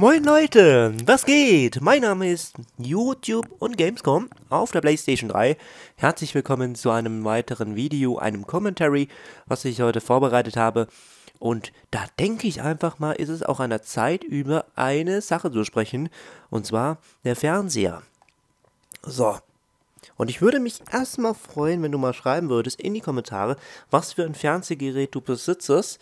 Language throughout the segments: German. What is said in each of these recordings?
Moin Leute, was geht? Mein Name ist YouTube und Gamescom auf der Playstation 3. Herzlich willkommen zu einem weiteren Video, einem Commentary, was ich heute vorbereitet habe. Und da denke ich einfach mal, ist es auch an der Zeit, über eine Sache zu sprechen, und zwar der Fernseher. So. Und ich würde mich erstmal freuen, wenn du mal schreiben würdest in die Kommentare, was für ein Fernsehgerät du besitzest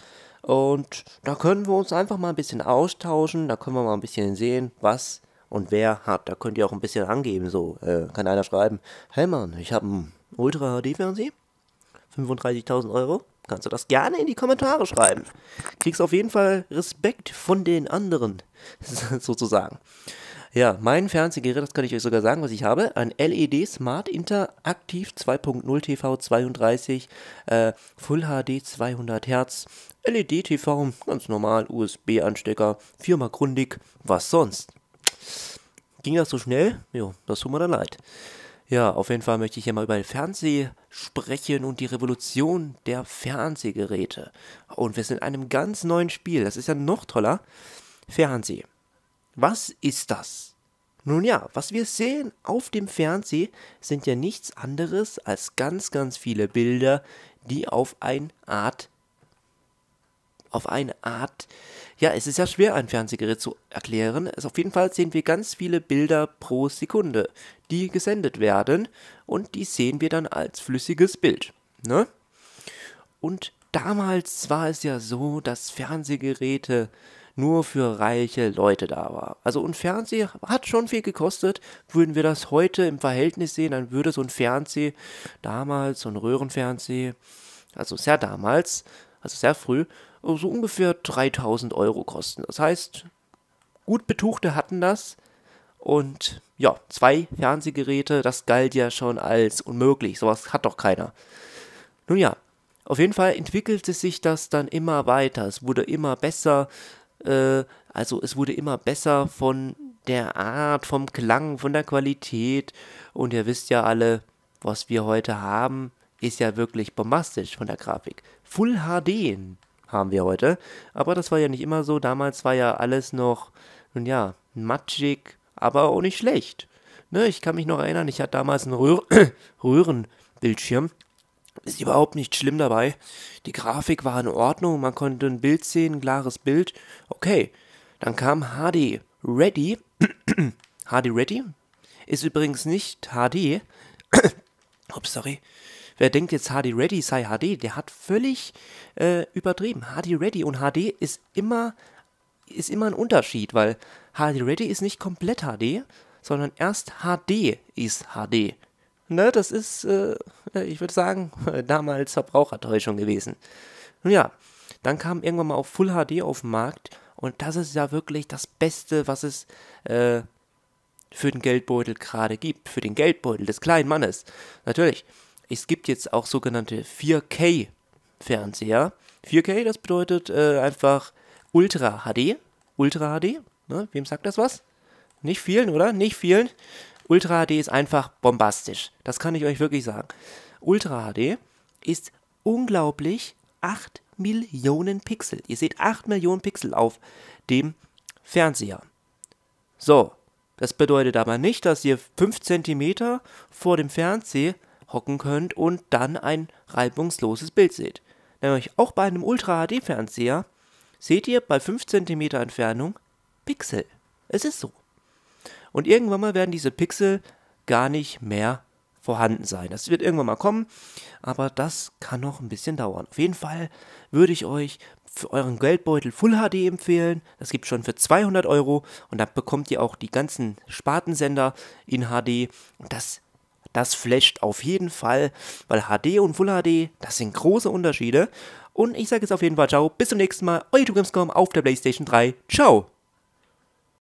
und da können wir uns einfach mal ein bisschen austauschen, da können wir mal ein bisschen sehen, was und wer hat. Da könnt ihr auch ein bisschen angeben, so äh, kann einer schreiben, hey Mann, ich habe einen Ultra HD Fernseher, 35.000 Euro, kannst du das gerne in die Kommentare schreiben. Kriegst auf jeden Fall Respekt von den anderen, sozusagen. Ja, mein Fernsehgerät, das kann ich euch sogar sagen, was ich habe. Ein LED Smart Interaktiv 2.0 TV 32, äh, Full HD 200 Hertz, LED TV, ganz normal, USB-Anstecker, Firma Grundig, was sonst? Ging das so schnell? Jo, das tut mir dann leid. Ja, auf jeden Fall möchte ich hier mal über Fernseh sprechen und die Revolution der Fernsehgeräte. Und wir sind in einem ganz neuen Spiel, das ist ja noch toller. Fernseh. Was ist das? Nun ja, was wir sehen auf dem Fernseher sind ja nichts anderes als ganz, ganz viele Bilder, die auf eine Art, auf eine Art, ja, es ist ja schwer, ein Fernsehgerät zu erklären. Also auf jeden Fall sehen wir ganz viele Bilder pro Sekunde, die gesendet werden und die sehen wir dann als flüssiges Bild. Ne? Und damals war es ja so, dass Fernsehgeräte nur für reiche Leute da war. Also ein Fernseher hat schon viel gekostet. Würden wir das heute im Verhältnis sehen, dann würde so ein Fernseher damals, so ein Röhrenfernseher, also sehr damals, also sehr früh, so ungefähr 3000 Euro kosten. Das heißt, gut Betuchte hatten das. Und ja, zwei Fernsehgeräte, das galt ja schon als unmöglich. Sowas hat doch keiner. Nun ja, auf jeden Fall entwickelte sich das dann immer weiter. Es wurde immer besser. Äh, also es wurde immer besser von der Art, vom Klang, von der Qualität. Und ihr wisst ja alle, was wir heute haben, ist ja wirklich bombastisch von der Grafik. Full HD haben wir heute. Aber das war ja nicht immer so. Damals war ja alles noch, nun ja, matschig, aber auch nicht schlecht. Ne, ich kann mich noch erinnern, ich hatte damals einen Röhrenbildschirm ist überhaupt nicht schlimm dabei. Die Grafik war in Ordnung, man konnte ein Bild sehen, ein klares Bild. Okay. Dann kam HD Ready. HD Ready ist übrigens nicht HD. Ups, sorry. Wer denkt jetzt HD Ready sei HD, der hat völlig äh, übertrieben. HD Ready und HD ist immer ist immer ein Unterschied, weil HD Ready ist nicht komplett HD, sondern erst HD ist HD. Ne, das ist, äh, äh ich würde sagen, damals Verbrauchertäuschung gewesen. Nun ja, dann kam irgendwann mal auch Full HD auf den Markt und das ist ja wirklich das Beste, was es äh, für den Geldbeutel gerade gibt, für den Geldbeutel des kleinen Mannes. Natürlich, es gibt jetzt auch sogenannte 4K-Fernseher. 4K, das bedeutet äh, einfach Ultra HD. Ultra HD, ne? wem sagt das was? Nicht vielen, oder? Nicht vielen. Ultra HD ist einfach bombastisch. Das kann ich euch wirklich sagen. Ultra HD ist unglaublich 8 Millionen Pixel. Ihr seht 8 Millionen Pixel auf dem Fernseher. So, das bedeutet aber nicht, dass ihr 5 cm vor dem Fernseher hocken könnt und dann ein reibungsloses Bild seht. Nämlich auch bei einem Ultra HD Fernseher seht ihr bei 5 cm Entfernung Pixel. Es ist so. Und irgendwann mal werden diese Pixel gar nicht mehr vorhanden sein. Das wird irgendwann mal kommen, aber das kann noch ein bisschen dauern. Auf jeden Fall würde ich euch für euren Geldbeutel Full HD empfehlen. Das gibt schon für 200 Euro und da bekommt ihr auch die ganzen Spartensender in HD. Und das, das flasht auf jeden Fall, weil HD und Full HD, das sind große Unterschiede. Und ich sage jetzt auf jeden Fall ciao, bis zum nächsten Mal, euer Gamescom auf der Playstation 3. Ciao!